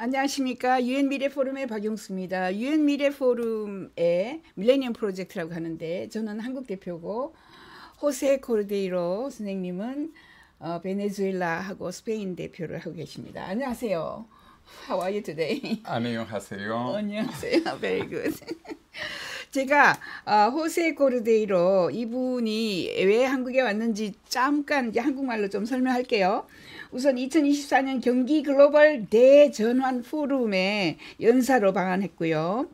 안녕하십니까. 유엔 미래 포럼의 박용수입니다. 유엔 미래 포럼의 밀레니엄 프로젝트라고 하는데 저는 한국 대표고 호세 코르데이로 선생님은 어, 베네수엘라하고 스페인 대표를 하고 계십니다. 안녕하세요. How are you today? 안녕하세요. 안녕하세요. Very good. 제가 어, 호세 코르데이로 이분이 왜 한국에 왔는지 잠깐 한국말로 좀 설명할게요. 우선 2024년 경기 글로벌 대전환 포럼에 연사로 방한했고요.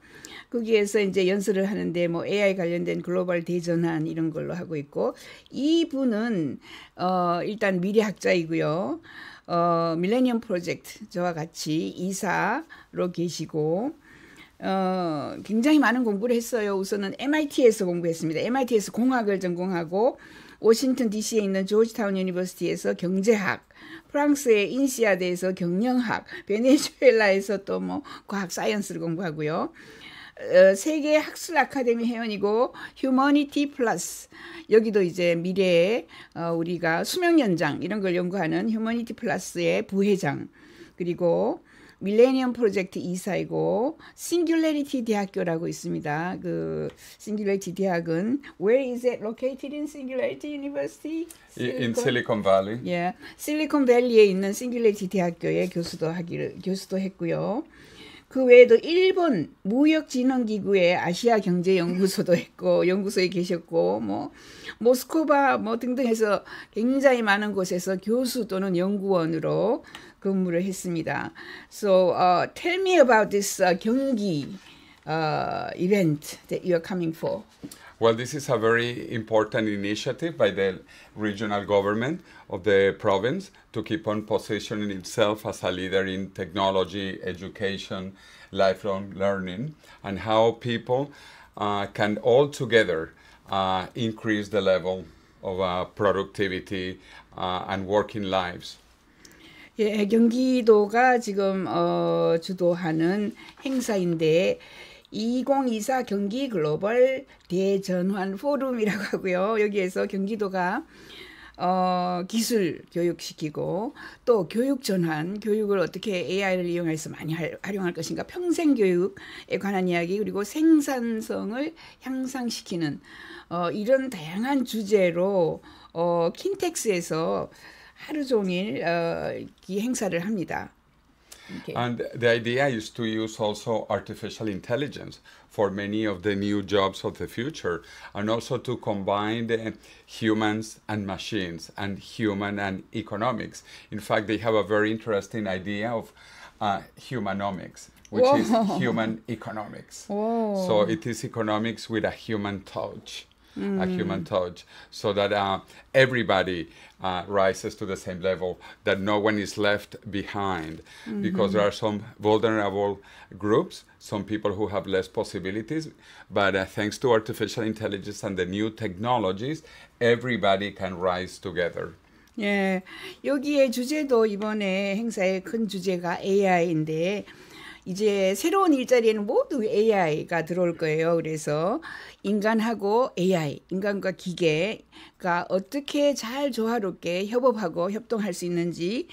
거기에서 이제 연설을 하는데 뭐 AI 관련된 글로벌 대전환 이런 걸로 하고 있고 이분은 어 일단 미래학자이고요. 어 밀레니엄 프로젝트 저와 같이 이사로 계시고 어 굉장히 많은 공부를 했어요. 우선은 MIT에서 공부했습니다. MIT에서 공학을 전공하고 워싱턴 DC에 있는 조지타운 유니버시티에서 경제학 프랑스의 인시아대에서 경영학, 베네수엘라에서 또 뭐 과학 사이언스를 공부하고요. 어, 세계 학술 아카데미 회원이고 휴머니티 플러스 여기도 이제 미래에 어, 우리가 수명 연장 이런 걸 연구하는 휴머니티 플러스의 부회장 그리고 밀레니엄 프로젝트 이사이고 싱귤레리티 대학교라고 있습니다. 그 싱귤레리티 대학은 Where is it located in Singularity University? Silicon, in Silicon Valley. 예, 실리콘 밸리에 있는 싱귤레리티 대학교의 교수도 하기를 교수도 했고요. 그 외에도 일본 무역진흥기구의 아시아 경제 연구소도 했고 연구소에 계셨고 뭐모스크바뭐 등등해서 굉장히 많은 곳에서 교수 또는 연구원으로 근무를 했습니다. So uh, tell me about this uh, 경기 uh, event that you are coming for. Well, this is a very important initiative by the regional government of the province to keep on positioning itself as a leader in technology, education, lifelong learning, and how people uh, can all together uh, increase the level of uh, productivity uh, and working lives. 예, 경기도가 지금 어, 주도하는 행사인데 2024 경기 글로벌 대전환 포럼이라고 하고요. 여기에서 경기도가 어, 기술 교육시키고 또 교육 전환, 교육을 어떻게 AI를 이용해서 많이 할, 활용할 것인가, 평생 교육에 관한 이야기, 그리고 생산성을 향상시키는 어, 이런 다양한 주제로 어, 킨텍스에서 하루 종일 어, 이 행사를 합니다. Okay. And the idea is to use also artificial intelligence for many of the new jobs of the future, and also to combine the humans and machines and human and economics. In fact, they have a very interesting idea of uh, humanomics, which Whoa. is human economics. Whoa. So it is economics with a human touch mm. a human touch, so that uh, everybody uh, rises to the same level, that no one is left behind, mm-hmm. because there are some vulnerable groups, some people who have less possibilities, but uh, thanks to artificial intelligence and the new technologies, everybody can rise together. 예, 여기에 주제도 이번에 행사의 큰 주제가 AI인데 이제 새로운 일자리에는 모두 AI가 들어올 거예요. 그래서 인간하고 AI, 인간과 기계가 어떻게 잘 조화롭게 협업하고 협동할 수 있는지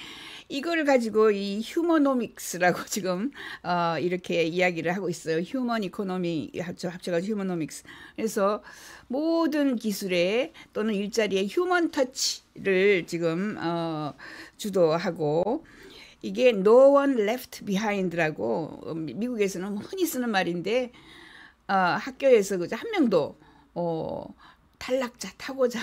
이걸 가지고 이 휴머노믹스라고 지금 어, 이렇게 이야기를 하고 있어요. 휴먼 이코노미 합쳐 합쳐가지고 휴머노믹스. 그래서 모든 기술에 또는 일자리에 휴먼 터치를 지금 어, 주도하고 이게 no one left behind라고 미국에서는 흔히 쓰는 말인데 어, 학교에서 그저 한 명도 어, 탈락자 타고자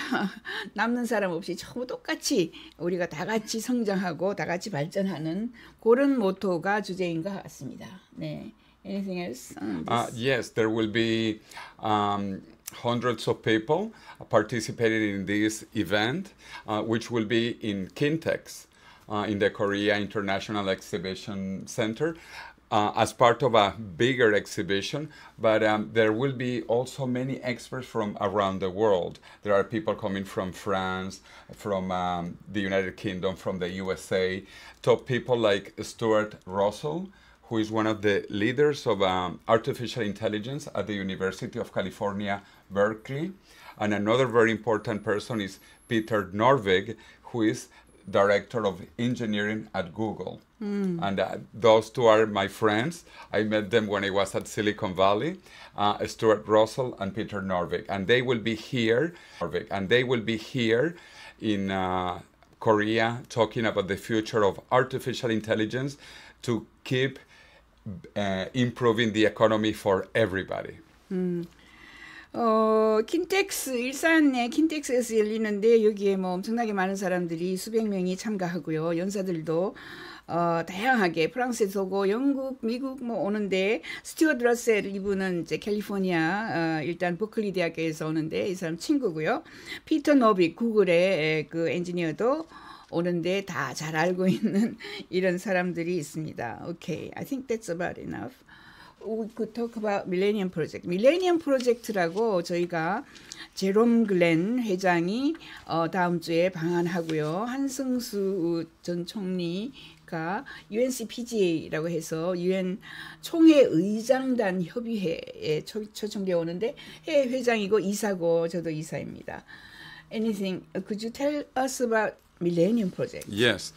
남는 사람 없이 전부 똑같이 우리가 다 같이 성장하고 다 같이 발전하는 그런 모토가 주제인 것 같습니다. 네. Anything else? Uh, yes, there will be um, hundreds of people participating in this event, uh, which will be in Kintex. uh, in the Korea International Exhibition Center. Uh, as part of a bigger exhibition, but um, there will be also many experts from around the world. There are people coming from France, from um, the United Kingdom, from the USA, top people like Stuart Russell, who is one of the leaders of um, artificial intelligence at the University of California, Berkeley. And another very important person is Peter Norvig, who is director of engineering at Google. Mm. And uh, those two are my friends. I met them when I was at Silicon Valley, uh, Stuart Russell and Peter Norvik. And they will be here, Norvik, and they will be here in uh, Korea talking about the future of artificial intelligence to keep uh, improving the economy for everybody. Mm. 어, 킨텍스 일산에 킨텍스에서 열리는데 여기에 뭐 엄청나게 많은 사람들이 수백 명이 참가하고요. 연사들도 어, 다양하게 프랑스에서 오고 영국, 미국 뭐 오는데 스티어드 러셀 이분은 이제 캘리포니아 어, 일단 버클리 대학교에서 오는데 이 사람 친구고요. 피터 노비 구글의 그 엔지니어도 오는데 다 잘 알고 있는 이런 사람들이 있습니다. Okay, I think that's about enough. 그 토크바 밀레니엄 프로젝트. 밀레니엄 프로젝트라고 저희가 제롬 글렌 회장이 어, 다음 주에 방한하고요. 한승수 전 총리가 UNCPGA라고 해서 UN 총회 의장단 협의회에 초, 초청되어 오는데 해 회장이고 이사고 저도 이사입니다. Anything could you tell us about Millennium Project? Yes.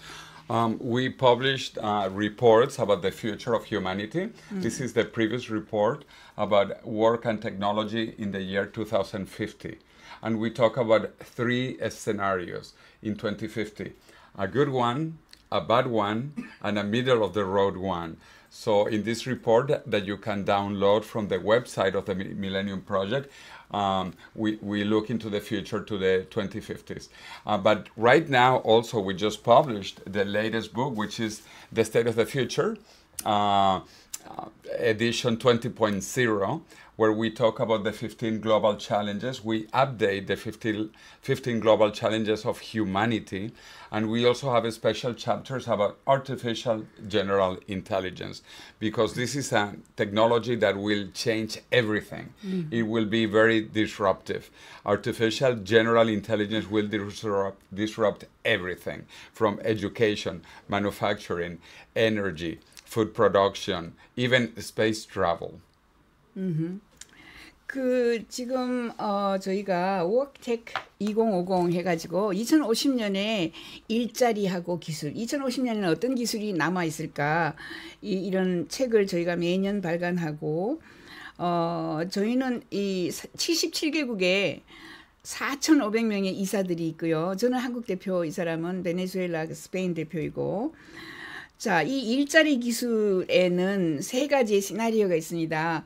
Um, we published uh, reports about the future of humanity. Mm. This is the previous report about work and technology in the year 2050. And we talk about three scenarios in 2050 a good one, a bad one, and a middle of the road one. So, in this report that you can download from the website of the Millennium Project, um, we, we look into the future to the 2050s. Uh, but right now, also, we just published the latest book, which is The State of the Future, uh, edition 20.0, where we talk about the 15 global challenges. We update the 15, 15 global challenges of humanity and we also have special chapters about artificial general intelligence because this is a technology that will change everything. Mm. It will be very disruptive. Artificial general intelligence will disrupt, disrupt everything from education, manufacturing, energy, food production, even space travel. Mm-hmm. 그 지금 어 저희가 워크텍 2050 해가지고 2050년에 일자리하고 기술 2050년에는 어떤 기술이 남아 있을까 이, 이런 책을 저희가 매년 발간하고 어 저희는 이 77개국에 4,500명의 이사들이 있고요. 저는 한국 대표, 이 사람은 베네수엘라 그 스페인 대표이고 자, 이 일자리 기술에는 세 가지의 시나리오가 있습니다.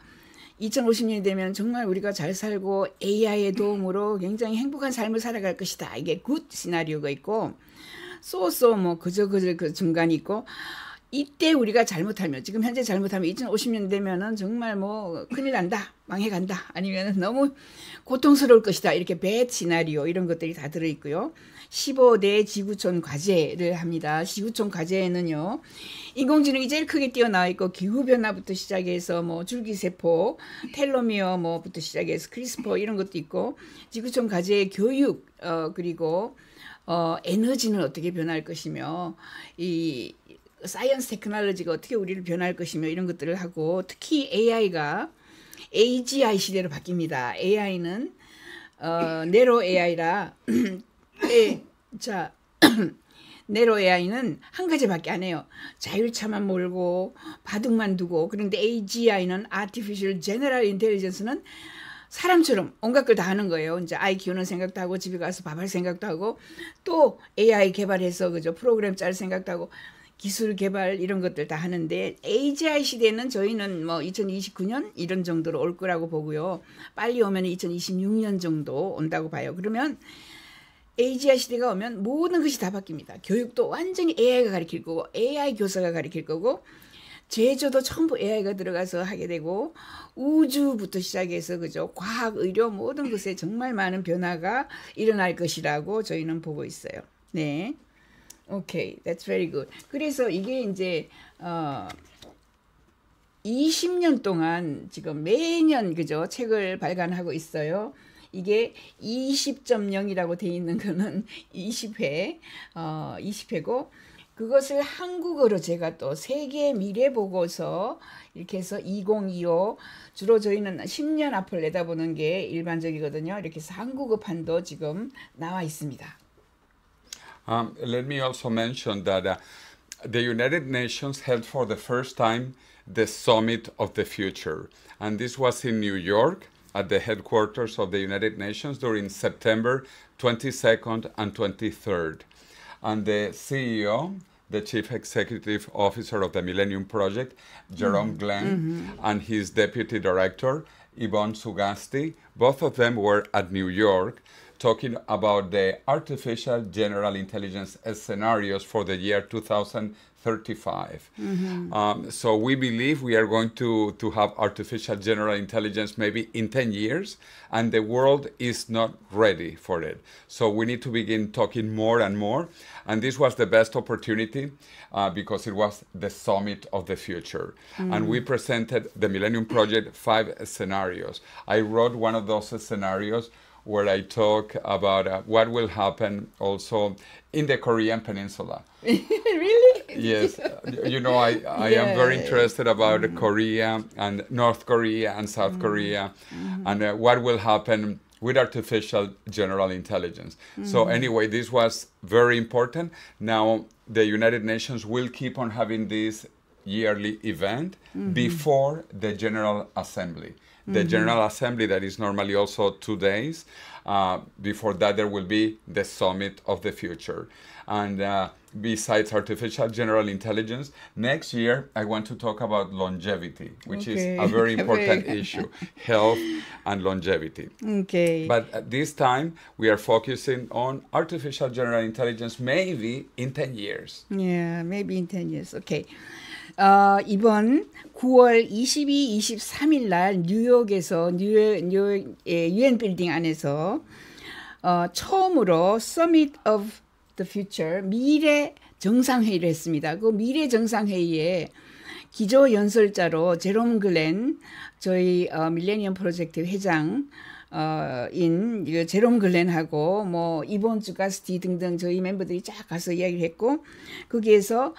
2050년이 되면 정말 우리가 잘 살고 AI의 도움으로 굉장히 행복한 삶을 살아갈 것이다. 이게 굿 시나리오가 있고 소소 뭐 그저 그저 그 중간이 있고 이때 우리가 잘못하면 지금 현재 잘못하면 2050년 되면은 정말 뭐 큰일 난다 망해간다 아니면 너무 고통스러울 것이다 이렇게 배 시나리오 이런 것들이 다 들어있고요 15대 지구촌 과제를 합니다. 지구촌 과제에는요. 인공지능이 제일 크게 뛰어나와 있고 기후변화부터 시작해서 뭐 줄기세포, 텔로미어 뭐부터 시작해서 크리스퍼 이런 것도 있고 지구촌 과제의 교육 어 그리고 어 에너지는 어떻게 변할 것이며 이 사이언스 테크놀로지가 어떻게 우리를 변할 것이며 이런 것들을 하고 특히 AI가 AGI 시대로 바뀝니다. AI는 어, 네로 AI라 예. 자, 네로의 아이는 한 가지밖에 안 해요. 자율차만 몰고 바둑만 두고 그런데 AGI는 Artificial General Intelligence는 사람처럼 온갖 걸 다 하는 거예요. 이제 아이 키우는 생각도 하고 집에 가서 밥할 생각도 하고 또 AI 개발해서 그죠 프로그램 짤 생각도 하고 기술 개발 이런 것들 다 하는데 AGI 시대는 저희는 뭐 2029년 이런 정도로 올 거라고 보고요. 빨리 오면 2026년 정도 온다고 봐요. 그러면 에이지아 시대가 오면 모든 것이 다 바뀝니다. 교육도 완전히 AI가 가르칠 거고 AI 교사가 가르칠 거고 제조도 전부 AI가 들어가서 하게 되고 우주부터 시작해서 그죠 과학 의료 모든 것에 정말 많은 변화가 일어날 것이라고 저희는 보고 있어요. 네, 오케이, okay. that's very good. 그래서 이게 이제 어 20년 동안 지금 매년 그죠 책을 발간하고 있어요. 이게 20.0이라고 돼 있는 거는 20회, 어, 20회고 그것을 한국어로 제가 또 세계 미래 보고서 이렇게 해서 2025 주로 저희는 10년 앞을 내다보는 게 일반적이거든요. 이렇게 해서 한국어판도 지금 나와 있습니다. Um, let me also mention that uh, the United Nations held for the first time the Summit of the Future, and this was in New York. at the headquarters of the United Nations during September 22nd and 23rd. And the CEO, the chief executive officer of the Millennium Project, Jerome mm -hmm. Glenn, mm -hmm. and his deputy director, Yvonne Sugasti, both of them were at New York talking about the artificial general intelligence scenarios for the year 2000. 35. Mm-hmm. Um, so we believe we are going to, to have artificial general intelligence maybe in 10 years, and the world is not ready for it. So we need to begin talking more and more. And this was the best opportunity uh, because it was the summit of the future. Mm-hmm. And we mm. presented the Millennium Project five scenarios. I wrote one of those scenarios where I talk about uh, what will happen also in the Korean Peninsula. really? yes, uh, you know, I, I am very interested about mm. Korea and North Korea and South mm. Korea mm. and uh, what will happen with artificial general intelligence. So mm-hmm. anyway, this was very important. Now the United Nations will keep on having this yearly event -hmm. before the General Assembly the mm-hmm. General Assembly that is normally also two days. Uh, before that, there will be the Summit of the Future. And uh, besides artificial general intelligence. Next year, I want to talk about longevity, which okay. is a very important issue health and longevity. Okay. But at this time, we are focusing on artificial general intelligence maybe in 10 years. Yeah, maybe in 10 years. Okay. 어, uh, 이번 9월 22, 23일 날 뉴욕에서 뉴욕, 뉴욕 유엔 빌딩 안에서 어, 처음으로 summit of the Future 미래 정상회의를 했습니다. 그 미래 정상회의에 기조 연설자로 제롬 글렌 저희 어, 밀레니엄 프로젝트 회장 어인 그 제롬 글렌하고 뭐 이번 주 가스티 등등 저희 멤버들이 쫙 가서 이야기를 했고 거기에서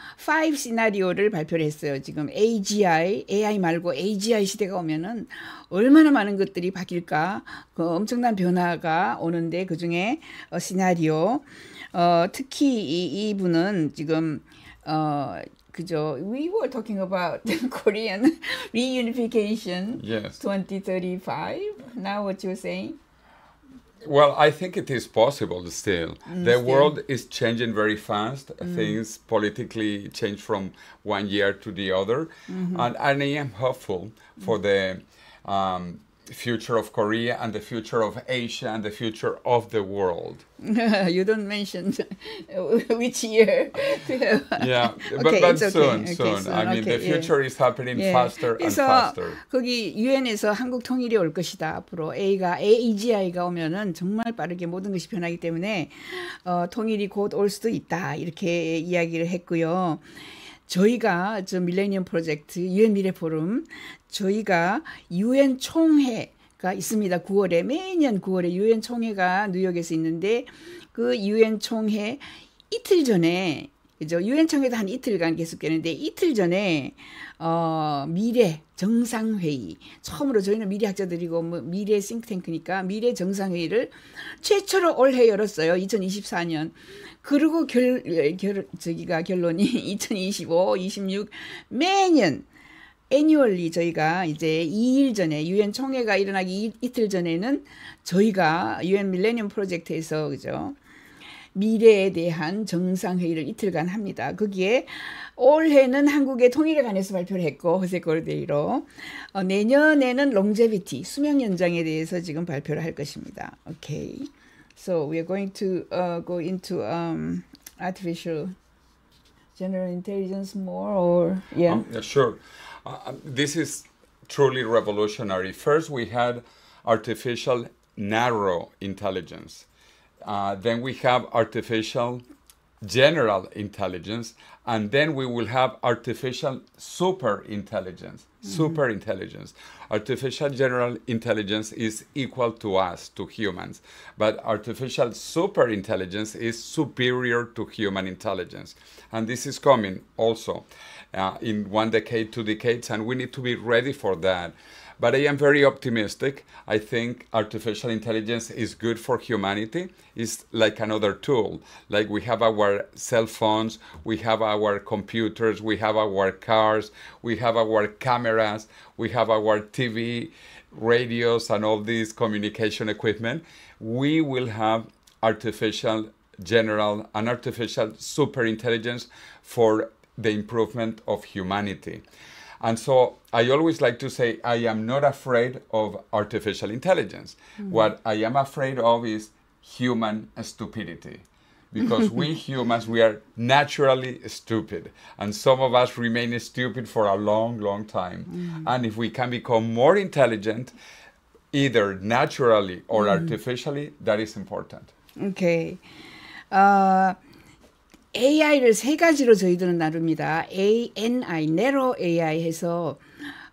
5 시나리오를 발표를 했어요. 지금 AGI, AI 말고 AGI 시대가 오면은 얼마나 많은 것들이 바뀔까? 그 엄청난 변화가 오는데 그중에 어, 시나리오 어, 특히 이, 이분은 지금 어, 그죠. We were talking about Korean reunification yes. 2035. Now what you're saying? Well, I think it is possible still. Mm, the still. world is changing very fast. Mm. Things politically change from one year to the other. Mm -hmm. and, and, I am hopeful for mm. the um, future of Korea and the future of Asia and the future of the world. you don't mention which year. yeah, but, okay, but soon, okay. soon. Okay, soon. I mean, the future 예. is happening 예. faster and faster. 거기 유엔에서 한국 통일이 올 것이다. 앞으로 A가 AGI가 오면은 정말 빠르게 모든 것이 변하기 때문에 어, 통일이 곧 올 수도 있다. 이렇게 이야기를 했고요. 저희가 저 밀레니엄 프로젝트 유엔 미래 포럼 저희가 유엔 총회 가 있습니다. 9월에 매년 9월에 유엔 총회가 뉴욕에서 있는데 그 유엔 총회 이틀 전에 그죠? 유엔 총회도 한 이틀간 계속되는데 이틀 전에 어 미래 정상회의 처음으로 저희는 미래 학자들이고 뭐 미래 싱크탱크니까 미래 정상회의를 최초로 올해 열었어요. 2024년. 그리고 결, 예, 결 저기가 결론이 2025, 26 매년 애니얼리 저희가 이제 2일 전에 유엔 총회가 일어나기 이, 틀 전에는 저희가 유엔 밀레니엄 프로젝트에서 그죠 미래에 대한 정상회의를 이틀간 합니다. 거기에 올해는 한국의 통일에 관해서 발표를 했고 허세 코르데이로 어, 내년에는 롱제비티 수명 연장에 대해서 지금 발표를 할 것입니다. 오케이. so we are going to uh, go into um, artificial general intelligence more or yeah, um, yeah sure uh, um, this is truly revolutionary first we had artificial narrow intelligence uh, then we have artificial general intelligence, and then we will have artificial super intelligence. Mm-hmm. Super intelligence. Artificial general intelligence is equal to us, to humans, but artificial super intelligence is superior to human intelligence. And this is coming also uh, in one decade, two decades, and we need to be ready for that. But I am very optimistic. I think artificial intelligence is good for humanity. It's like another tool. Like we have our cell phones, we have our computers, we have our cars, we have our cameras, we have our TV, radios, and all these communication equipment. We will have artificial general and artificial super intelligence for the improvement of humanity. And so I always like to say, I am not afraid of artificial intelligence. Mm. What I am afraid of is human stupidity. Because we humans, we are naturally stupid. And some of us remain stupid for a long, long time. Mm. And if we can become more intelligent, either naturally or mm. artificially, that is important. Okay. Uh, AI를 세 가지로 저희들은 나눕니다. ANI, Narrow AI 해서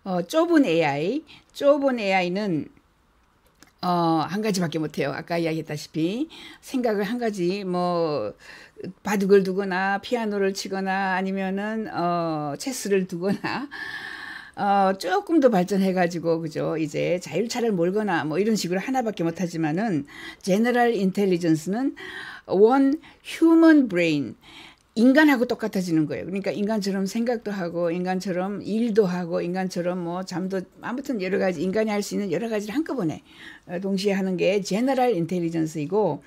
어, 좁은 AI, 좁은 AI는 어, 한 가지밖에 못해요. 아까 이야기했다시피 생각을 한 가지 뭐 바둑을 두거나 피아노를 치거나 아니면은 어, 체스를 두거나 어, 조금 더 발전해가지고 그죠 이제 자율차를 몰거나 뭐 이런 식으로 하나밖에 못하지만은 제너럴 인텔리전스는 원 휴먼 브레인 인간하고 똑같아지는 거예요. 그러니까 인간처럼 생각도 하고 인간처럼 일도 하고 인간처럼 뭐 잠도 아무튼 여러 가지 인간이 할 수 있는 여러 가지를 한꺼번에 어, 동시에 하는 게 제너럴 인텔리전스이고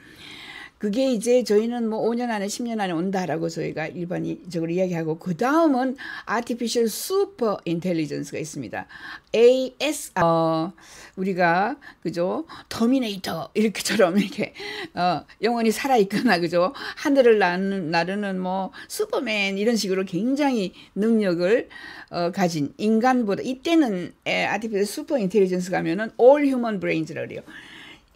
그게 이제 저희는 뭐 5년 안에 10년 안에 온다라고 저희가 일반적으로 이야기하고 그 다음은 Artificial Super Intelligence가 있습니다. AS 어, 우리가 그죠 터미네이터 이렇게처럼 이렇게 어, 영원히 살아 있거나 그죠 하늘을 나는, 나르는 뭐 슈퍼맨 이런 식으로 굉장히 능력을 어, 가진 인간보다 이때는 에, Artificial Super Intelligence 가면은 All Human b r a i n s 라 그래요.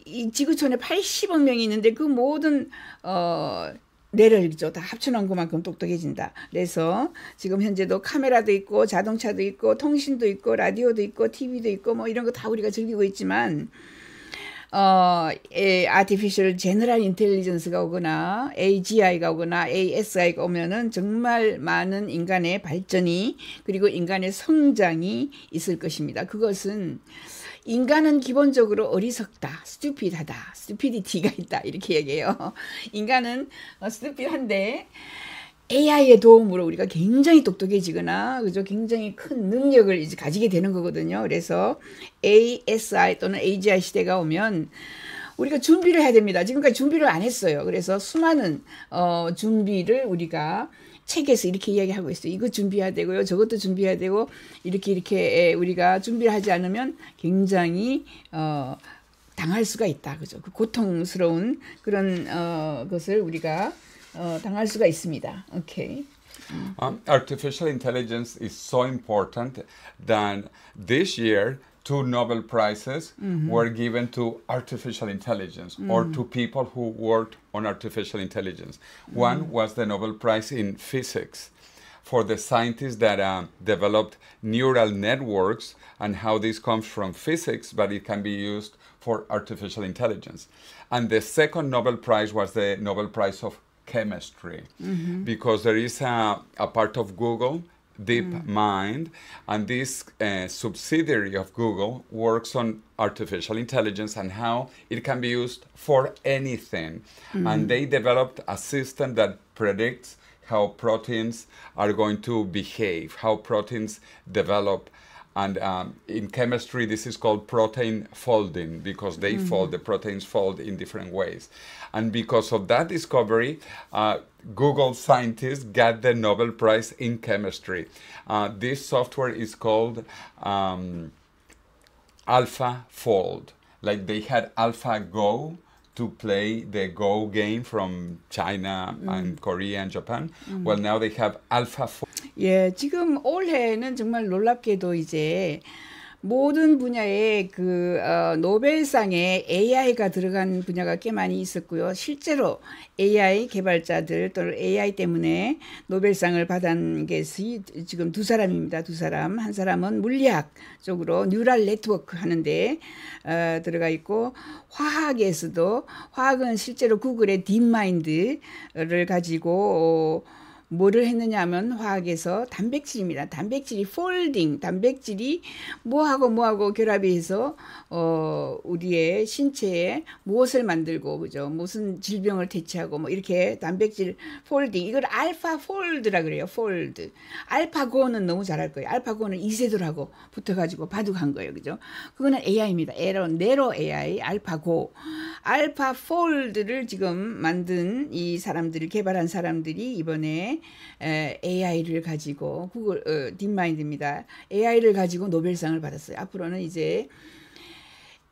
이 지구촌에 80억 명이 있는데 그 모든 어 뇌를 그죠 다 합쳐놓은 것만큼 똑똑해진다. 그래서 지금 현재도 카메라도 있고 자동차도 있고 통신도 있고 라디오도 있고 TV도 있고 뭐 이런 거 다 우리가 즐기고 있지만 어, 에, 아티피셜 제너럴 인텔리전스가 오거나 AGI가 오거나 ASI가 오면은 정말 많은 인간의 발전이 그리고 인간의 성장이 있을 것입니다. 그것은 인간은 기본적으로 어리석다, 스튜피드하다, 스튜피디티가 있다 이렇게 얘기해요. 인간은 어, 스튜피드한데 AI의 도움으로 우리가 굉장히 똑똑해지거나 그죠 굉장히 큰 능력을 이제 가지게 되는 거거든요. 그래서 ASI 또는 AGI 시대가 오면 우리가 준비를 해야 됩니다. 지금까지 준비를 안 했어요. 그래서 수많은 어, 준비를 우리가 책에서 이렇게 이야기하고 있어요. 이거 준비해야 되고요. 저것도 준비해야 되고 이렇게 이렇게 우리가 준비를 하지 않으면 굉장히 어, 당할 수가 있다. 그죠? 그 고통스러운 그런 어, 것을 우리가 어, 당할 수가 있습니다. 오케이. Um, artificial intelligence is so important that this year two Nobel Prizes mm-hmm. were given to artificial intelligence mm-hmm. or mm. to people who worked on artificial intelligence. Mm-hmm. One mm. was the Nobel Prize in Physics for the scientists that uh, developed neural networks and how this comes from physics, but it can be used for artificial intelligence. And the second Nobel Prize was the Nobel Prize of chemistry mm -hmm. because there is a, a part of Google Deep mm. and this uh, subsidiary of Google works on artificial intelligence and how it can be used for anything. Mm. And mm-hmm. they developed a system that predicts how proteins are going to behave, how proteins develop and um, in chemistry, this is called protein folding because they mm-hmm. fold, the proteins fold in different ways. And because of that discovery, uh, Google scientists got the Nobel Prize in chemistry. Uh, this software is called um, Fold, Like they had AlphaGo to play the Go game from China 음. and Korea and Japan. 음. Well, now they have Alpha 4. 예, 지금 올해는 정말 놀랍게도 이제 모든 분야에 그 어, 노벨상에 AI가 들어간 분야가 꽤 많이 있었고요. 실제로 AI 개발자들 또는 AI 때문에 노벨상을 받은 게 지금 두 사람입니다. 두 사람. 한 사람은 물리학 쪽으로 뉴럴 네트워크 하는데 어, 들어가 있고 화학에서도 화학은 실제로 구글의 딥마인드를 가지고 어, 뭐를 했느냐 하면 화학에서 단백질입니다. 단백질이 폴딩, 단백질이 뭐하고 뭐하고 결합이 해서 어 우리의 신체에 무엇을 만들고 그죠? 무슨 질병을 대체하고 뭐 이렇게 단백질 폴딩 이걸 알파 폴드라 그래요. 폴드. 알파고는 너무 잘할 거예요. 알파고는 이세돌하고 붙어 가지고 바둑한 거예요. 그죠? 그거는 AI입니다. 에러 네로 AI 알파고. 알파 폴드를 지금 만든 이 사람들을 개발한 사람들이 이번에 AI를 가지고 구글 어, 딥마인드입니다. AI를 가지고 노벨상을 받았어요. 앞으로는 이제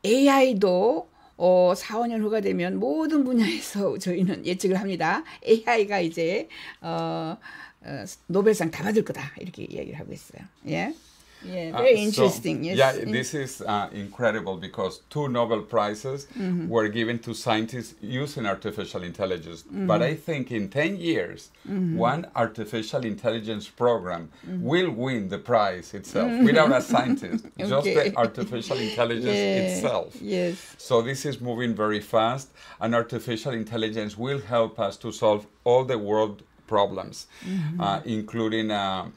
AI도 어, 4, 5년 후가 되면 모든 분야에서 저희는 예측을 합니다. AI가 이제 어, 어 노벨상 다 받을 거다 이렇게 이야기를 하고 있어요. 예. Yeah, uh, very uh, interesting. So, yes. Yeah, yes. this is uh, incredible because two Nobel Prizes mm-hmm. were given to scientists using artificial intelligence. Mm-hmm. But I think in 10 years, mm-hmm. one artificial intelligence program mm-hmm. will win the prize itself mm-hmm. without a scientist, okay. just the artificial intelligence yeah. itself. Yes. So this is moving very fast, and artificial intelligence will help us to solve all the world problems, mm-hmm. uh, including uh,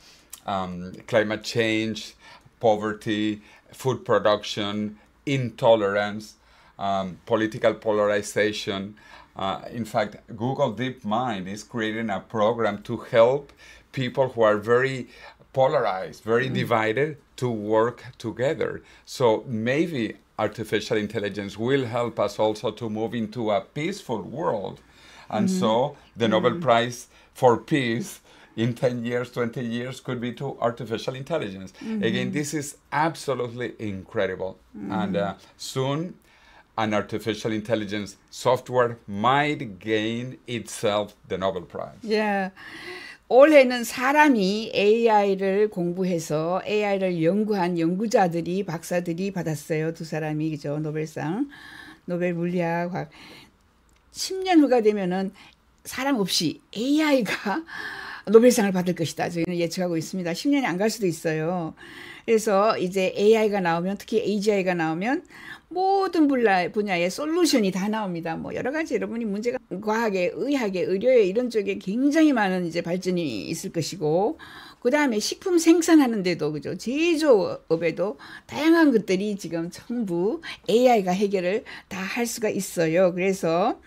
um, climate change, poverty, food production, intolerance, um, political polarization. Uh, in fact, Google DeepMind is creating a program to help people who are very polarized, very mm. divided, to work together. So maybe artificial intelligence will help us also to move into a peaceful world. And mm. so the Nobel mm-hmm. Prize for Peace in 10 years, 20 years could be to artificial intelligence. Mm-hmm. Again, this is absolutely incredible. Mm-hmm. And uh, soon, an artificial intelligence software might gain itself the Nobel Prize. Yeah. 올해는 사람이 AI를 공부해서 AI를 연구한 연구자들이 박사들이 받았어요. 두 사람이 그죠? 노벨상. 노벨 물리학 10년 후가 되면은 사람 없이 AI가 노벨상을 받을 것이다. 저희는 예측하고 있습니다. 10년이 안 갈 수도 있어요. 그래서 이제 AI가 나오면 특히 AGI가 나오면 모든 분야, 의 솔루션이 다 나옵니다. 뭐 여러 가지 여러분이 문제가 과학에, 의학에, 의료에 이런 쪽에 굉장히 많은 이제 발전이 있을 것이고 그 다음에 식품 생산하는데도 그죠 제조업에도 다양한 것들이 지금 전부 AI가 해결을 다 할 수가 있어요. 그래서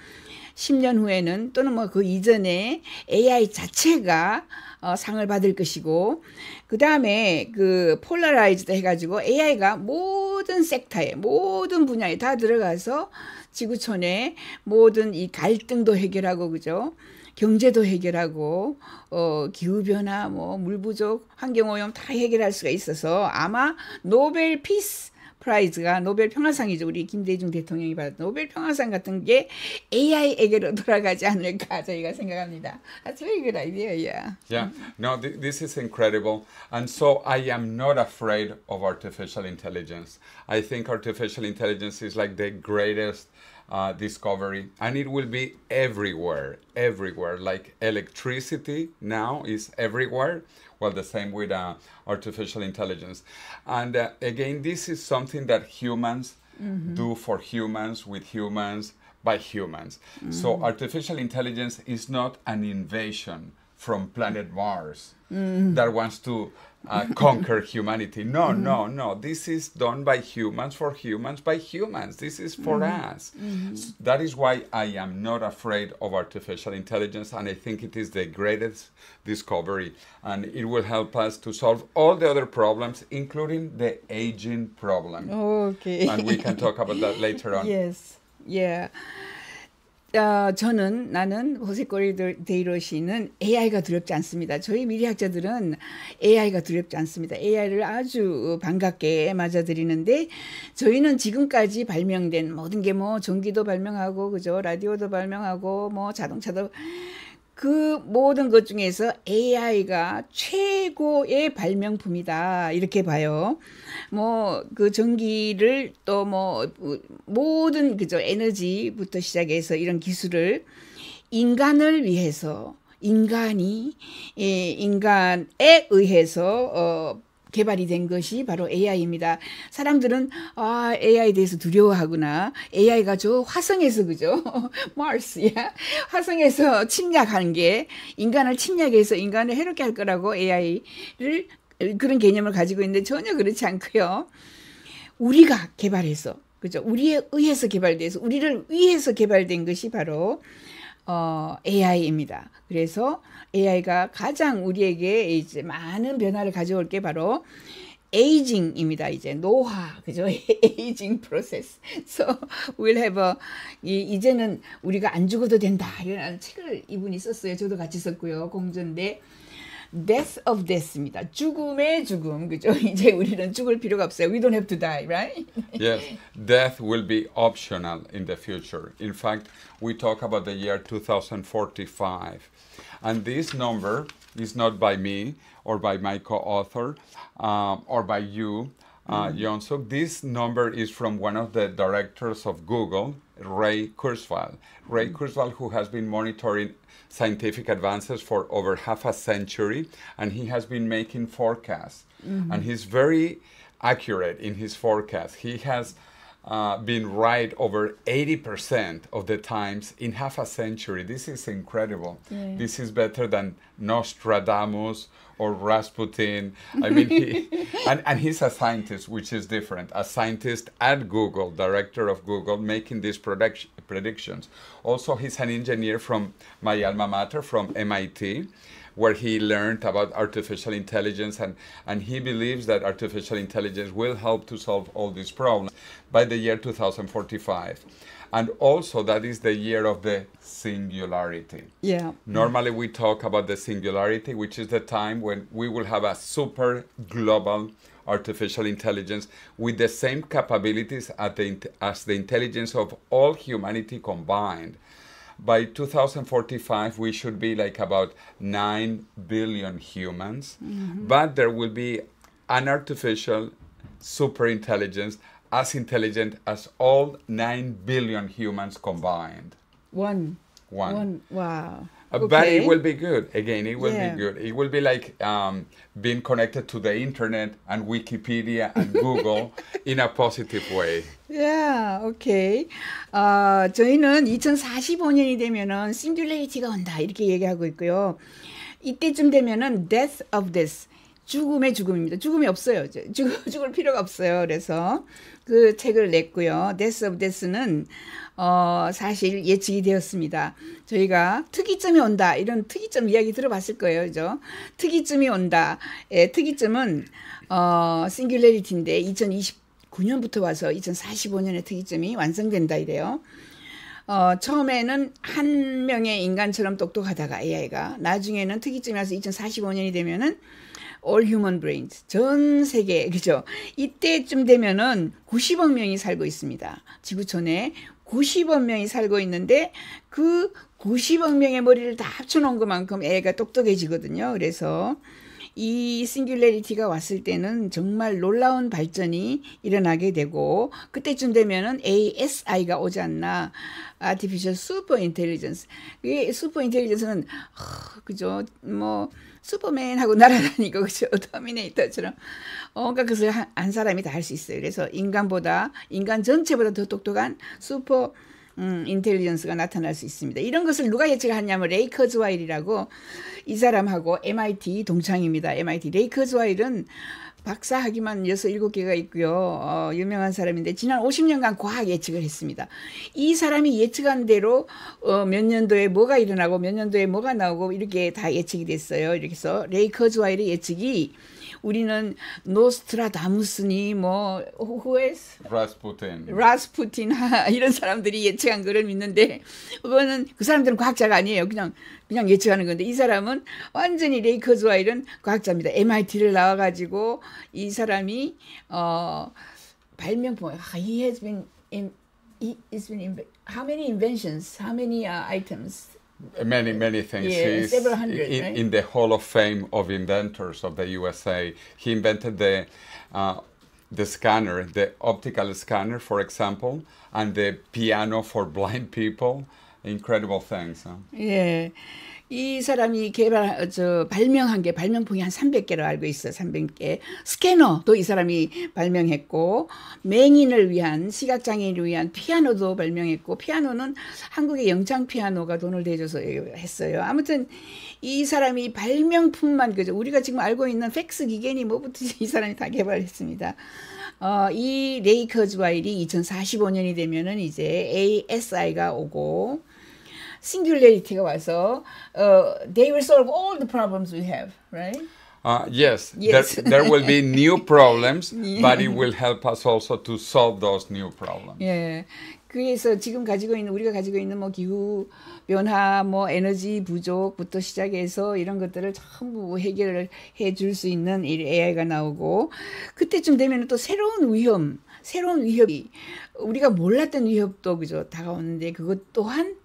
10년 후에는 또는 뭐 그 이전에 AI 자체가 어, 상을 받을 것이고 그 다음에 그폴라라이즈도 해가지고 AI가 모든 섹터에 모든 분야에 다 들어가서 지구촌에 모든 이 갈등도 해결하고 그죠 경제도 해결하고 어, 기후 변화 뭐 물 부족 환경 오염 다 해결할 수가 있어서 아마 노벨 피스 프라이즈가 노벨 평화상이죠. 우리 김대중 대통령이 받았던 노벨 평화상 같은 게 AI에게로 돌아가지 않을까 저희가 생각합니다. That's a very good idea. Yeah. Yeah. No, th this is incredible. And so I am not afraid of artificial intelligence. I think artificial intelligence is like the greatest uh, discovery, and it will be everywhere, everywhere. Like electricity now is everywhere. Well, the same with uh, artificial intelligence. And uh, again, this is something that humans mm-hmm. do for humans, with humans, by humans. Mm-hmm. So, artificial intelligence is not an invasion from planet Mars mm-hmm. that wants to uh, conquer humanity. No, mm -hmm. no, no. This is done by humans for humans by humans. This is for mm -hmm. us. Mm -hmm. so that is why I am not afraid of artificial intelligence, and I think it is the greatest discovery. And it will help us to solve all the other problems, including the aging problem. Okay. And we can talk about that later on. Yes. Yeah. 어, 저는 나는 호세코리 데이로시는 AI가 두렵지 않습니다. 저희 미래학자들은 AI가 두렵지 않습니다. AI를 아주 반갑게 맞아들이는데 저희는 지금까지 발명된 모든 게 뭐 전기도 발명하고 그죠 라디오도 발명하고 뭐 자동차도 그 모든 것 중에서 AI가 최고의 발명품이다. 이렇게 봐요. 뭐, 그 전기를 또 뭐, 모든 그저 에너지부터 시작해서 이런 기술을 인간을 위해서 인간이 예, 인간에 의해서 어, 개발이 된 것이 바로 AI입니다. 사람들은 아 AI에 대해서 두려워하구나. AI가 저 화성에서 그죠? 마스야 화성에서 침략한 게 인간을 침략해서 인간을 해롭게 할 거라고 AI를 그런 개념을 가지고 있는데 전혀 그렇지 않고요. 우리가 개발해서 그죠? 우리에 의해서 개발돼서 우리를 위해서 개발된 것이 바로 어, AI입니다. 그래서 AI가 가장 우리에게 이제 많은 변화를 가져올 게 바로 에이징입니다. 이제 노화, 그죠? 에이징 프로세스. So we'll have a, 이, 이제는 우리가 안 죽어도 된다. 이런 책을 이분이 썼어요. 저도 같이 썼고요. 공전대 death of death입니다. 죽음의 죽음, 그죠? 이제 우리는 죽을 필요가 없어요. We don't have to die, right? yes, death will be optional in the future. In fact, we talk about the year 2045. And this number is not by me or by my co-author um, or by you, uh, mm -hmm. This number is from one of the directors of Google, Ray Kurzweil. Ray mm -hmm. Kurzweil, who has been monitoring scientific advances for over half a century, and he has been making forecasts. Mm -hmm. And he's very accurate in his forecast. He has uh, been right over 80% of the times in half a century. This is incredible. Yeah. This is better than Nostradamus or Rasputin. I mean, he, and, and he's a scientist, which is different. A scientist at Google, director of Google, making these predict predictions. Also, he's an engineer from my alma mater, from MIT where he learned about artificial intelligence and, and he believes that artificial intelligence will help to solve all these problems by the year 2045 and also that is the year of the singularity. Yeah. Normally we talk about the singularity, which is the time when we will have a super global artificial intelligence with the same capabilities the, as the intelligence of all humanity combined by 2045 we should be like about 9 billion humans mm-hmm. but there will be an artificial super intelligence as intelligent as all 9 billion humans combined one one, one. wow Okay. But it will be good. Again, it will yeah. be good. It will be like um, being connected to the internet and Wikipedia and Google in a positive way. Yeah, okay. 어, 저희는 2045년이 되면은 싱귤레이티가 온다 이렇게 얘기하고 있고요. 이때쯤 되면은 death of this 죽음의 죽음입니다. 죽음이 없어요. 죽, 죽을 필요가 없어요. 그래서 그 책을 냈고요. 데스 오브 데스는 어, 사실 예측이 되었습니다. 저희가 특이점이 온다. 이런 특이점 이야기 들어봤을 거예요. 그죠? 특이점이 온다. 예, 특이점은 어, 싱귤레리티인데 2029년부터 와서 2045년에 특이점이 완성된다 이래요. 어, 처음에는 한 명의 인간처럼 똑똑하다가 AI가 나중에는 특이점이 와서 2045년이 되면은 All Human Brains 전 세계 그죠? 이때쯤 되면은 90억 명이 살고 있습니다. 지구촌에 90억 명이 살고 있는데 그 90억 명의 머리를 다 합쳐놓은 것만큼 애가 똑똑해지거든요. 그래서 이 싱귤레리티가 왔을 때는 정말 놀라운 발전이 일어나게 되고 그때쯤 되면은 ASI가 오지 않나 Artificial s 이게 Super i n 는 그죠 뭐 슈퍼맨 하고 날아다니고 그죠 터미네이터처럼 뭔가 어, 그것을 그러니까 한, 안 사람이 다 할 수 있어요. 그래서 인간보다 인간 전체보다 더 똑똑한 슈퍼 음, 인텔리전스가 나타날 수 있습니다. 이런 것을 누가 예측하냐면 레이커즈 와일이라고 이 사람하고 MIT 동창입니다. MIT 레이커즈 와일은 박사학위만 6, 7개가 있고요. 어, 유명한 사람인데 지난 50년간 과학 예측을 했습니다. 이 사람이 예측한 대로 어, 몇 년도에 뭐가 일어나고 몇 년도에 뭐가 나오고 이렇게 다 예측이 됐어요. 이렇게 해서 레이커즈와일의 예측이 우리는 노스트라다무스니 뭐 후에스 라스푸틴 라스푸틴 이런 사람들이 예측한 거를 믿는데 그거는 그 사람들은 과학자가 아니에요. 그냥 그냥 예측하는 건데 이 사람은 완전히 레이커즈와 이런 과학자입니다. MIT를 나와 가지고 이 사람이 어 발명품 아, he has been in, he has been in, how many inventions how many uh, items many many things yeah, several hundred, in, right? in, the hall of fame of inventors of the usa he invented the uh, the scanner the optical scanner for example and the piano for blind people incredible things huh? yeah 이 사람이 개발 저 발명한 게 발명품이 한 300개로 알고 있어. 300개. 스캐너도 이 사람이 발명했고 맹인을 위한 시각 장애인을 위한 피아노도 발명했고 피아노는 한국의 영창 피아노가 돈을 대줘서 했어요. 아무튼 이 사람이 발명품만 그죠. 우리가 지금 알고 있는 팩스 기계니 뭐부터 이 사람이 다 개발했습니다. 어, 이 레이커즈 와일이 2045년이 되면은 이제 ASI가 오고 singularity가 와서 uh, they will solve all the problems we have, right? Uh, yes, yes. There, there will be new problems, yeah. but it will help us also to solve those new problems. 예, 그래서 지금 가지고 있는 우리가 가지고 있는 뭐 기후 변화, 뭐 에너지 부족부터 시작해서 이런 것들을 전부 해결을 해줄 수 있는 AI가 나오고 그때쯤 되면 또 새로운 위험, 새로운 위협이 우리가 몰랐던 위협도 그죠 다가오는데 그것 또한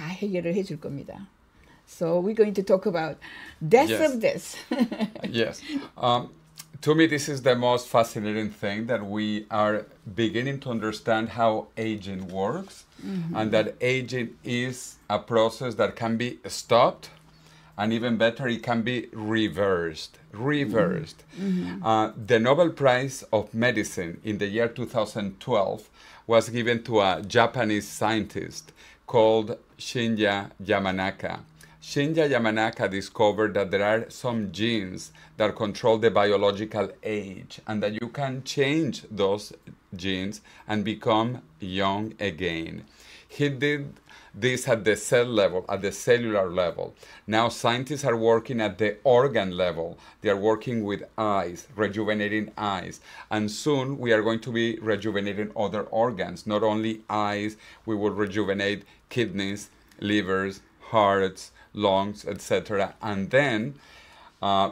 다 해결을 해줄 겁니다. So we're going to talk about death yes. of this. yes. Um, to me, this is the most fascinating thing that we are beginning to understand how aging works, mm-hmm. and that aging is a process that can be stopped, and even better, it can be reversed. Reversed. Mm-hmm. mm-hmm. Uh, the Nobel Prize of Medicine in the year 2012 was given to a Japanese scientist called Shinya Yamanaka. Shinya Yamanaka discovered that there are some genes that control the biological age and that you can change those genes and become young again. He did this at the cell level, at the cellular level. Now scientists are working at the organ level. They are working with eyes, rejuvenating eyes. And soon we are going to be rejuvenating other organs, not only eyes, we will rejuvenate kidneys, livers, hearts, lungs, etc. And then uh,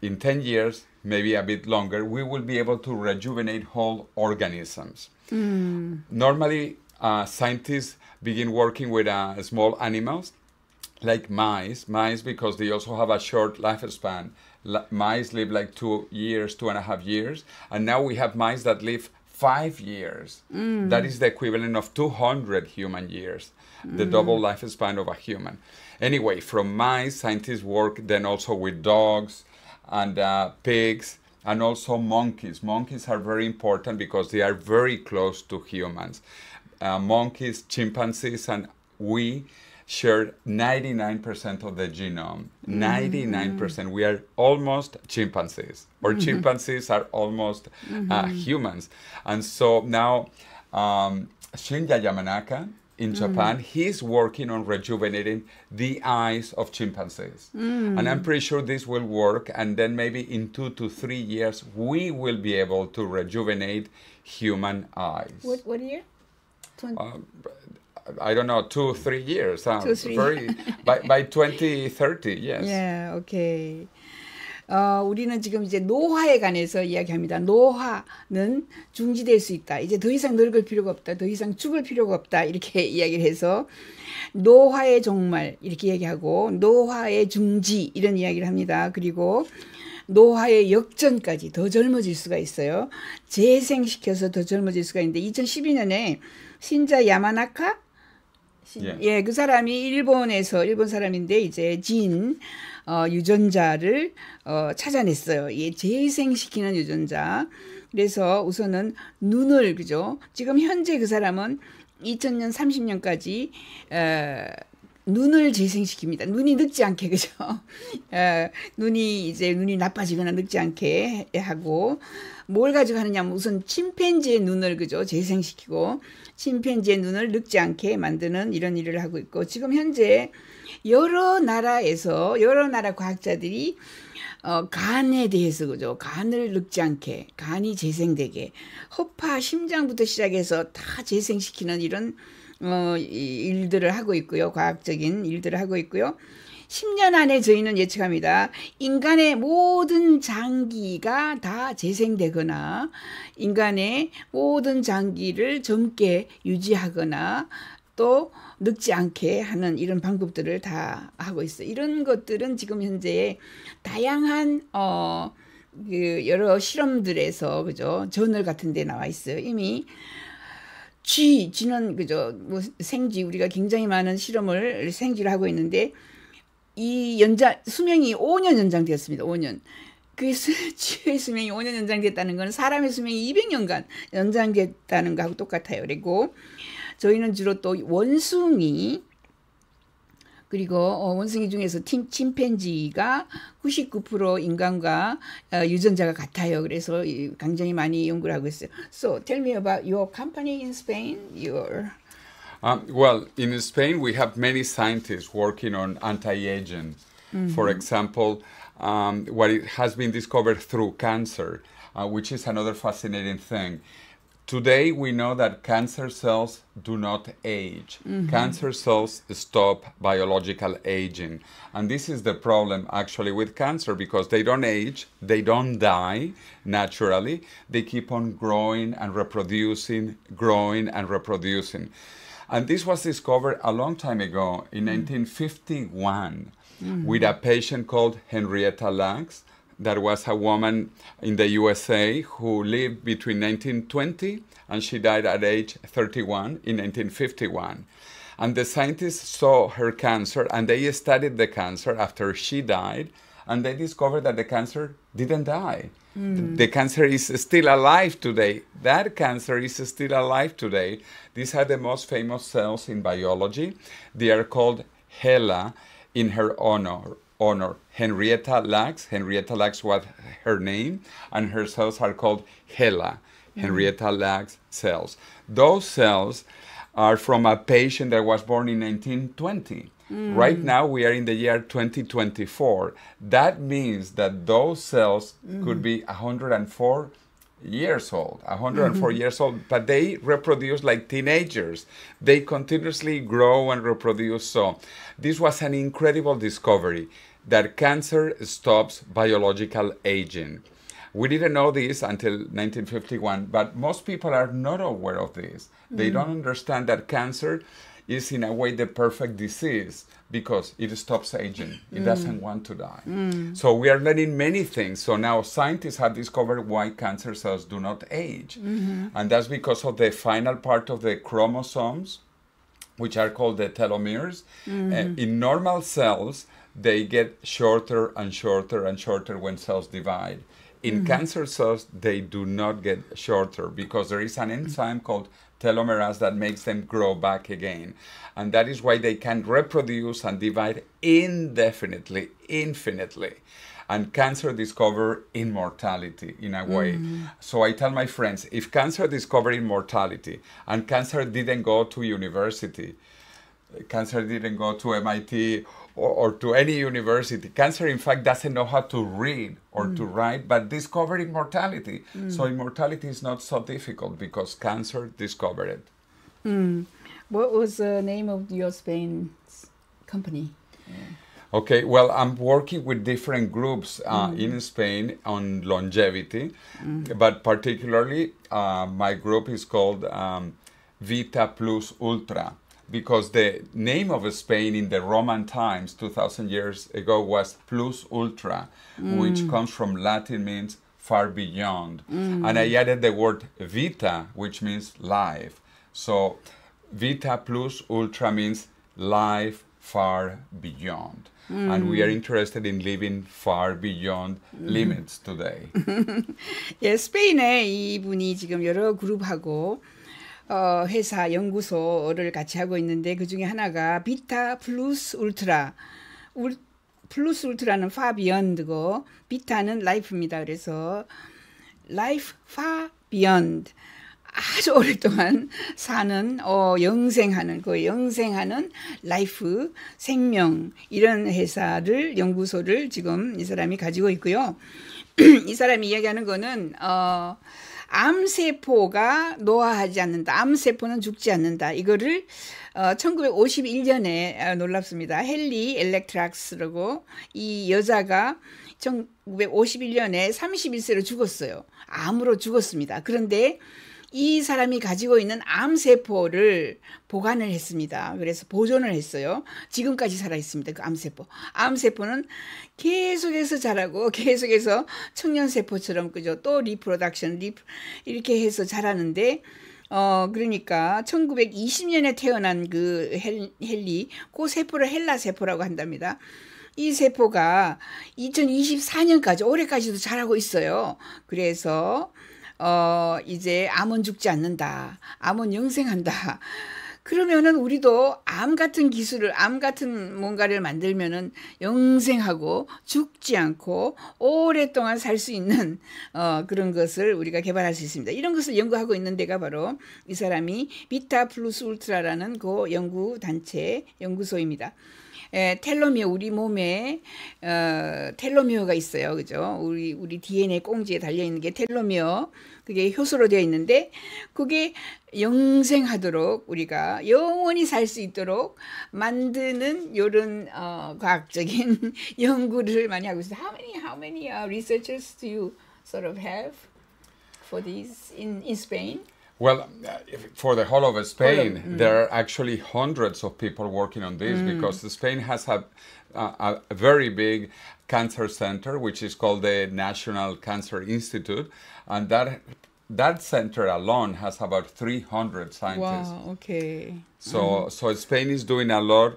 in 10 years, maybe a bit longer, we will be able to rejuvenate whole organisms. Mm. Normally, uh, scientists begin working with uh, small animals like mice, mice because they also have a short lifespan. L mice live like two years, two and a half years, and now we have mice that live five years. Mm. That is the equivalent of 200 human years, the mm. double lifespan of a human. Anyway, from mice, scientists work then also with dogs and uh, pigs and also monkeys. Monkeys are very important because they are very close to humans. Uh, monkeys, chimpanzees, and we shared 99% of the genome. 99%. Mm. We are almost chimpanzees, or mm-hmm. chimpanzees are almost uh, mm-hmm. uh, humans. And so now, um, Shinya Yamanaka, in mm. Japan, mm. he's working on rejuvenating the eyes of chimpanzees. Mm. And I'm pretty sure this will work. And then maybe in two to three years, we will be able to rejuvenate human eyes. What, what year? 20- uh, um, I don't know, two, three years. u m two, three. Very, by, by 2030, yes. Yeah, okay. 어, 우리는 지금 이제 노화에 관해서 이야기합니다. 노화는 중지될 수 있다. 이제 더 이상 늙을 필요가 없다. 더 이상 죽을 필요가 없다. 이렇게 이야기를 해서 노화의 종말 이렇게 얘기하고 노화의 중지 이런 이야기를 합니다. 그리고 노화의 역전까지 더 젊어질 수가 있어요. 재생시켜서 더 젊어질 수가 있는데 2012년에 신자 야마나카 예. 예. 그 사람이 일본에서 일본 사람인데 이제 진 어, 유전자를 어, 찾아냈어요. 예, 재생시키는 유전자. 그래서 우선은 눈을 그죠? 지금 현재 그 사람은 2000년 30년까지 에, 눈을 재생시킵니다. 눈이 늙지 않게 그죠? 에, 예, 눈이 이제 눈이 나빠지거나 늙지 않게 하고 뭘 가지고 하느냐 하면 우선 침팬지의 눈을 그죠? 재생시키고 침팬지의 눈을 늙지 않게 만드는 이런 일을 하고 있고 지금 현재 여러 나라에서 여러 나라 과학자들이 어, 간에 대해서 그죠. 간을 늙지 않게, 간이 재생되게, 허파, 심장부터 시작해서 다 재생시키는 이런 어, 일들을 하고 있고요. 과학적인 일들을 하고 있고요. 10년 안에 저희는 예측합니다. 인간의 모든 장기가 다 재생되거나 인간의 모든 장기를 젊게 유지하거나 또 늙지 않게 하는 이런 방법들을 다 하고 있어. 이런 것들은 지금 현재 다양한 어 그 여러 실험들에서 그죠? 저널 같은 데 나와 있어요. 이미 쥐, 쥐는 그저 뭐 생쥐 우리가 굉장히 많은 실험을 생쥐를 하고 있는데 이 연장 수명이 5년 연장되었습니다. 5년. 그 쥐의 수명이 5년 연장됐다는 건 사람의 수명이 200년간 연장됐다는 거하고 똑같아요. 그리고 저희는 주로 또 원숭이 그리고 원숭이 중에서 팀, 침팬지가 99% 인간과 유전자가 같아요. 그래서 굉장히 많이 연구를 하고 있어요. So tell me about your company in Spain. Your Um, well, in Spain, we have many scientists working on anti-aging. Mm-hmm. For example, um, what has been discovered through cancer, uh, which is another fascinating thing. Today, we know that cancer cells do not age. Mm-hmm. Cancer cells stop biological aging. And this is the problem actually with cancer because they don't age, they don't die naturally, they keep on growing and reproducing, growing and reproducing. And this was discovered a long time ago in 1951 mm-hmm. mm-hmm. with a patient called Henrietta Lacks there was a woman in the USA who lived between 1920 and she died at age 31 in 1951. And the scientists saw her cancer and they studied the cancer after she died and they discovered that the cancer didn't die. Mm. The cancer is still alive today. That cancer is still alive today. These are the most famous cells in biology. They are called HeLa in her honor honor. Henrietta Lacks, Henrietta Lacks was her name, and her cells are called HeLa, mm-hmm. Henrietta Lacks cells. Those cells are from a patient that was born in 1920. Mm. Right now, we are in the year 2024. That means that those cells mm. could be 104 years old, 104 mm-hmm. years old, but they reproduce like teenagers. They continuously grow and reproduce. So, this was an incredible discovery that cancer stops biological aging. We didn't know this until 1951, but most people are not aware of this. They don't mm. understand that cancer is, in a way, the perfect disease because it stops aging. It mm. doesn't want to die. Mm. So we are learning many things. So now scientists have discovered why cancer cells do not age. -hmm. And that's because of the final part of the chromosomes, which are called the telomeres. Uh, in normal cells, they get shorter and shorter and shorter when cells divide. In mm -hmm. cancer cells, they do not get shorter because there is an enzyme called telomerase that makes them grow back again. And that is why they can reproduce and divide indefinitely, infinitely. And cancer discover immortality in a way. Mm So I tell my friends, if cancer discovered immortality and cancer didn't go to university, cancer didn't go to MIT or, or, to any university. Cancer, in fact, doesn't know how to read or mm. to write, but discovered immortality. Mm. So immortality is not so difficult because cancer discovered it. Mm. What was the name of your Spain's company? Okay, well, I'm working with different groups uh, mm. in Spain on longevity, mm. but particularly uh, my group is called um, Vita Plus Ultra because the name of Spain in the Roman times, 2000 years ago, was plus ultra, mm. which comes from Latin means far beyond. Mm. And I added the word vita, which means life. So vita plus ultra means life far beyond. Mm. And we are mm. interested in living far beyond mm. limits today. 예, 스페인의 이분이 지금 여러 그룹하고 어, 회사 연구소를 같이 하고 있는데 그 중에 하나가 비타 플루스 울트라 울, 플루스 울트라는 파비언드고 비타는 라이프입니다. 그래서 라이프 파비언드 아주 오랫동안 사는 어, 영생하는 그 영생하는 라이프 생명 이런 회사를 연구소를 지금 이 사람이 가지고 있고요. 이 사람이 이야기하는 거는 어 암세포가 노화하지 않는다. 암세포는 죽지 않는다. 이거를 어, 1951년에 어, 놀랍습니다. 헨리 엘렉트락스라고 이 여자가 1951년에 31세로 죽었어요. 암으로 죽었습니다. 그런데 이 사람이 가지고 있는 암세포를 보관을 했습니다. 그래서 보존을 했어요. 지금까지 살아있습니다. 그 암세포. 암세포는 계속해서 자라고 계속해서 청년세포처럼 그죠. 또 리프로덕션, 리프, 이렇게 해서 자라는데 어, 그러니까 1920년에 태어난 그 헬, 리 고세포를 그 헬라세포라고 한답니다. 이 세포가 2024년까지 올해까지도 자라고 있어요. 그래서 어, 이제 암은 죽지 않는다. 암은 영생한다. 그러면은 우리도 암 같은 기술을 암 같은 뭔가를 만들면은 영생하고 죽지 않고 오랫동안 살 수 있는 어, 그런 것을 우리가 개발할 수 있습니다. 이런 것을 연구하고 있는 데가 바로 이 사람이 비타 플루스 울트라라는 그 연구 단체 연구소입니다. 에, 예, 텔로미어 우리 몸에 어, 텔로미어가 있어요. 그죠? 우리 우리 DNA 꽁지에 달려 있는 게 텔로미어. 그게 효소로 되어 있는데 그게 영생하도록 우리가 영원히 살 수 있도록 만드는 요런 어, 과학적인 연구를 많이 하고 있어요. How many how many uh, researchers do you sort of have for t h e s in in Spain? Well, uh, for the whole of Spain, mm there are actually hundreds of people working on this mm. because Spain has a, a, uh, a, very big cancer center, which is called the National Cancer Institute, and that that center alone has about 300 scientists. Wow, okay. So, mm so Spain is doing a lot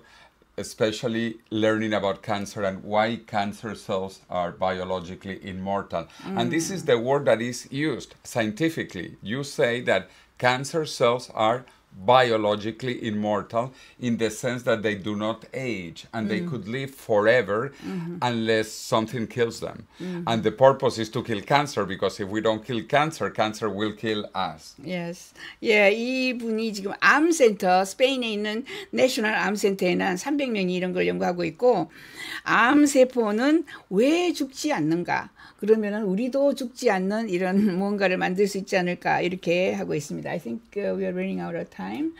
especially learning about cancer and why cancer cells are biologically immortal. Mm. And this is mm. the word that is used scientifically. You say that cancer cells are biologically immortal in the sense that they do not age and mm. they could live forever mm-hmm. unless something kills them. Mm. And the purpose is to kill cancer because if we don't kill cancer, cancer will kill us. Yes. 예, 이분이 지금 암센터 스페인에 있는 내셔널 암센터에는 한 300명이 이런 걸 연구하고 있고 암세포는 왜 죽지 않는가? 그러면은 우리도 죽지 않는 이런 무언가를 만들 수 있지 않을까 이렇게 하고 있습니다. I think uh, we are running out of time,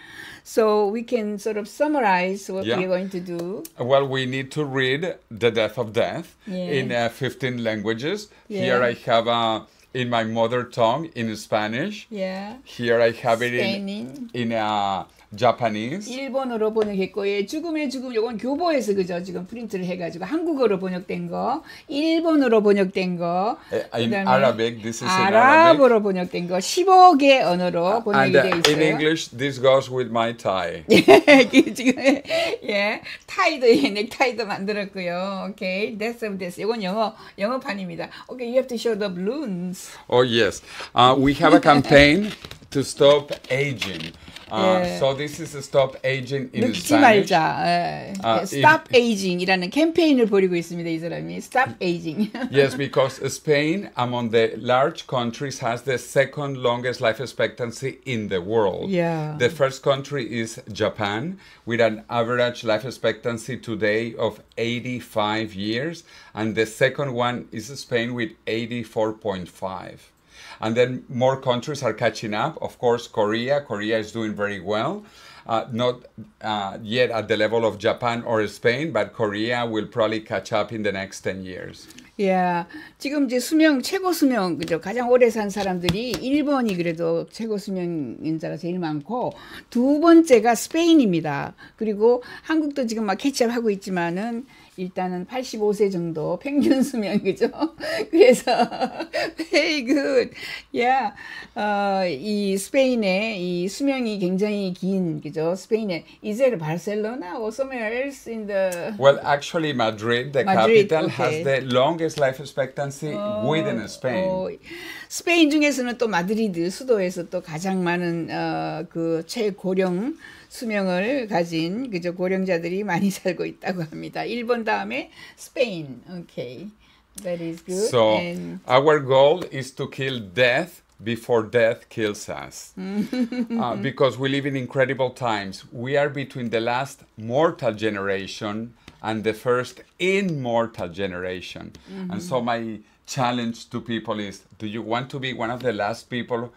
so we can sort of summarize what yeah. we are going to do. Well, we need to read The Death of Death yeah. in uh, 15 languages. Yeah. Here I have a uh, in my mother tongue in Spanish. Yeah. Here I have it Spanish. in in uh, a Japanese. 일본어로 번역했고 예, 죽음의 죽음 요건 교보에서 그죠 지금 프린트를 해가지고 한국어로 번역된 거, 일본어로 번역된 거, in Arabic, this is 아랍어로 in Arabic. 번역된 거 15개 언어로 번역이 And, 돼 있어요. In English, this goes with my tie. 예, 지금 예 타이도 예, 넥타이도 만들었고요. 오케이, that's of this. 이건 영어 영어판입니다. Okay, you have to show the balloons. Oh yes, uh, we have a campaign to stop aging. So this is a stop aging in 늙지 Spanish. 말자. 예. 아, stop if, aging이라는 캠페인을 벌이고 있습니다. 이 사람이 stop aging. yes, because Spain, among the large countries, has the second longest life expectancy in the world. Yeah. The first country is Japan, with an average life expectancy today of 85 years, and the second one is Spain with 84.5. And then more countries are catching up. Of course, Korea. Korea is doing very well. Uh, not uh, yet at the level of Japan or Spain, but Korea will probably catch up in the next 10 years. Yeah. 지금 이제 수명 최고 수명 그죠 가장 오래 산 사람들이 일본이 그래도 최고 수명인자가 제일 많고 두 번째가 스페인입니다. 그리고 한국도 지금 막 캐치업 하고 있지만은 일단은 85세 정도 평균 수명 그죠? 그래서 very good. 야, yeah. 어, 이 스페인의 이 수명이 굉장히 긴 그죠? 스페인의 is it Barcelona or somewhere else in the Well, actually Madrid, the Madrid, capital okay. has the longest life expectancy 어, within Spain. 어, 스페인 중에서는 또 마드리드 수도에서 또 가장 많은 어, 그 최고령 수명을 가진 그저 고령자들이 많이 살고 있다고 합니다. 일본 다음에 스페인. Okay. That is good. So and... our goal is to kill death before death kills us. uh, because we live in incredible times. We are between the last mortal generation and the first immortal generation. Mm -hmm. And so mm-hmm. my challenge to people is do you want to be one of the last people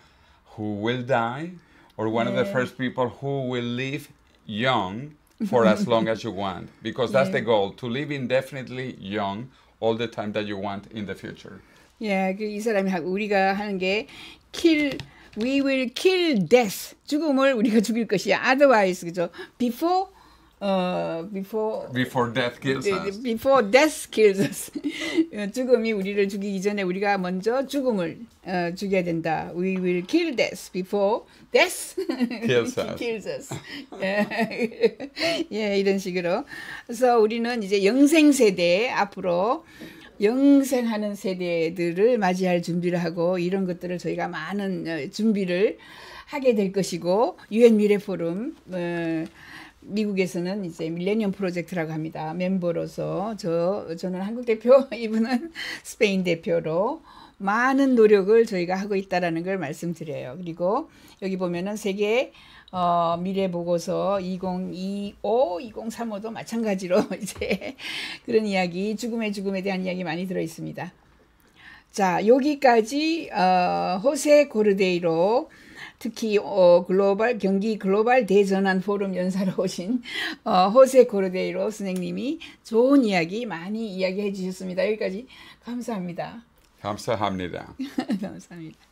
who will die? or one yeah. of the first people who will live young for as long as you want because that's yeah. the goal to live indefinitely young all the time that you want in the future. 예, yeah, 이 사람이 우리가 하는 게 kill we will kill death 죽음을 우리가 죽일 것이야. otherwise 그죠? before 어, before, before death kills 네, 네, us. Before death kills us. 어, 죽음이 우리를 죽이기 전에 우리가 먼저 죽음을 어, 죽여야 된다. We will kill death before death kills us. kills us. 예, 이런 식으로. 그래서 우리는 이제 영생 세대 앞으로 영생하는 세대들을 맞이할 준비를 하고 이런 것들을 저희가 많은 어, 준비를 하게 될 것이고 유엔 미래 포럼 어, 미국에서는 이제 밀레니엄 프로젝트라고 합니다. 멤버로서 저 저는 한국 대표, 이분은 스페인 대표로 많은 노력을 저희가 하고 있다라는 걸 말씀드려요. 그리고 여기 보면은 세계 어, 미래 보고서 2025, 2035도 마찬가지로 이제 그런 이야기, 죽음의 죽음에 대한 이야기 많이 들어 있습니다. 자, 여기까지 어, 호세 고르데이로 특히 어, 글로벌 경기 글로벌 대전환 포럼 연사로 오신 어, 호세 코르데이로 선생님이 좋은 이야기 많이 이야기해 주셨습니다. 여기까지 감사합니다. 감사합니다. 감사합니다.